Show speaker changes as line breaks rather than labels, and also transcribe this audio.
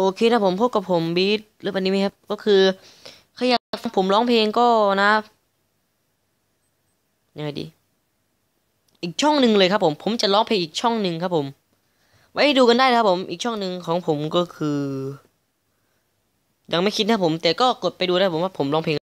โอเคนะผมพบกับผมบีทเรื่องอันนี้ไหมครับก็คือใครอยากฟังผมร้องเพลงก็นะยังไงดี อีกช่องหนึ่งเลยครับผมผมจะร้องเพลงอีกช่องหนึ่งครับผมไว้ดูกันได้นะครับผมอีกช่องหนึ่งของผมก็คือยังไม่คิดนะผม แต่ก็กดไปดูได้ผมว่าผมร้องเพลง